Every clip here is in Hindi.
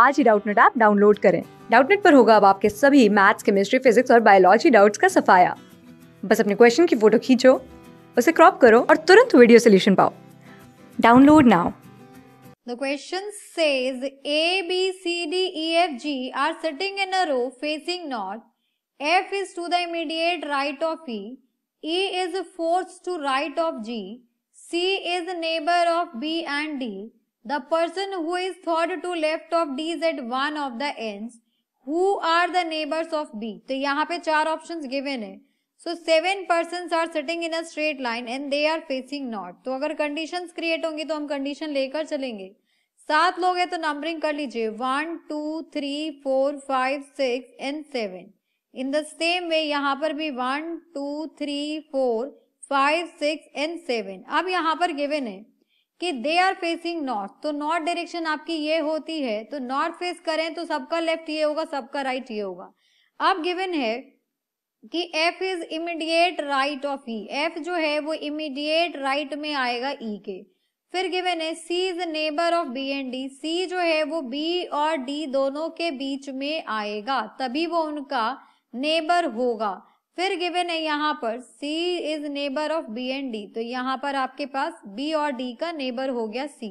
आज ही डाउटनेट ऐप डाउनलोड करें डाउटनेट पर होगा अब आपके सभी मैथ्स केमिस्ट्री फिजिक्स और बायोलॉजी डाउट्स का सफाया बस अपने क्वेश्चन की फोटो खींचो उसे क्रॉप करो और तुरंत वीडियो सोल्यूशन पाओ download now The question says A, B, C, D, E, F, G are sitting in a row facing north. F is to the immediate right of E. E is fourth to right of G. C is neighbor of B and D. The person who is third to left of D is at one of the ends. Who are the neighbors of B? तो यहाँ पे चार options given है. So seven persons are sitting in a straight line and they are facing north. तो अगर conditions create होंगी तो हम condition लेकर चलेंगे. सात लोग हैं तो नंबरिंग कर लीजिए one two three four five six and seven in the same way यहाँ पर भी one two three four five six and seven अब यहाँ पर गिवन है कि दे आर फेसिंग नॉर्थ तो नॉर्थ डायरेक्शन आपकी ये होती है तो नॉर्थ फेस करें तो सबका लेफ्ट ये होगा सबका राइट right ये होगा अब गिवन है कि F is immediate right of E F जो है वो इमीडिएट राइट right में आएगा ई e के फिर गिवन है C is neighbour of B and D C जो है वो बी और डी दोनों के बीच में आएगा तभी वो उनका नेबर होगा फिर गिवन है यहाँ पर C is neighbour of B and D तो यहाँ पर आपके पास B और D का नेबर हो गया C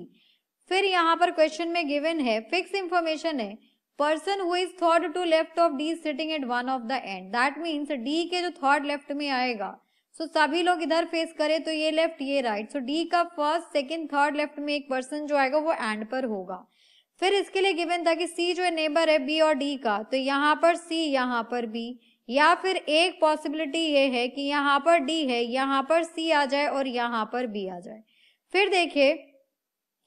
फिर यहाँ पर क्वेश्चन में गिवन है फिक्स इंफॉर्मेशन है पर्सन हु इज थॉट to left of D sitting at one of the end that means D के जो थॉट लेफ्ट में आएगा सो so, सभी लोग इधर फेस करें तो ये लेफ्ट ये राइट सो डी का फर्स्ट सेकेंड थर्ड लेफ्ट में एक पर्सन जो आएगा वो एंड पर होगा फिर इसके लिए गिवन था कि सी जो है नेबर है बी और डी का तो यहाँ पर सी यहाँ पर बी या फिर एक पॉसिबिलिटी ये है कि यहाँ पर डी है यहाँ पर सी आ जाए और यहाँ पर बी आ जाए फिर देखिए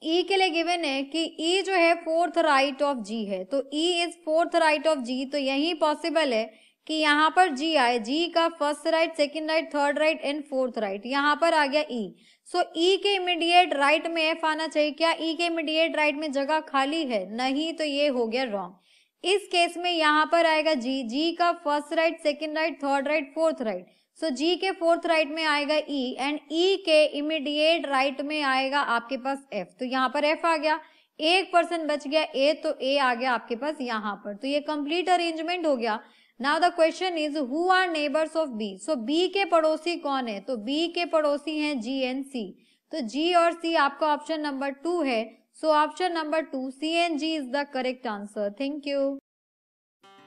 ई e के लिए गिवन है कि ई e जो है फोर्थ राइट ऑफ जी है तो E is fourth right of G तो यही पॉसिबल है कि यहाँ पर जी आए जी का first right second right third right and fourth right यहाँ पर आ गया ई सो ई के इमीडिएट राइट में एफ आना चाहिए क्या ई e के इमीडिएट राइट में जगह खाली है नहीं तो ये हो गया रॉन्ग इस केस में यहाँ पर आएगा जी जी का first right second right third right fourth right so G के फोर्थ राइट में आएगा ई एंड ई के इमीडिएट राइट में आएगा आपके पास एफ तो यहाँ पर एफ आ गया एक पर्सन बच गया ए तो ए आ गया आपके पास यहाँ पर तो ये कंप्लीट अरेंजमेंट हो गया now the question is who are neighbours of B so B के पड़ोसी कौन है तो बी के पड़ोसी हैं जी एंड सी तो जी और सी आपका ऑप्शन नंबर टू है option number two C and G is the correct answer thank you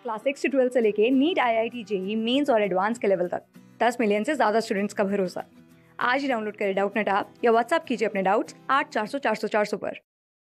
class six से ट्वेल्थ से लेके NEET I I T JEE mains और एडवांस के लेवल तक दस मिलियन से ज़्यादा स्टूडेंट्स का भरोसा आज ही डाउनलोड करें डाउट नेट आप या व्हाट्सअप कीजिए अपने डाउट्स आठ चार सौ चार सौ चार सौ पर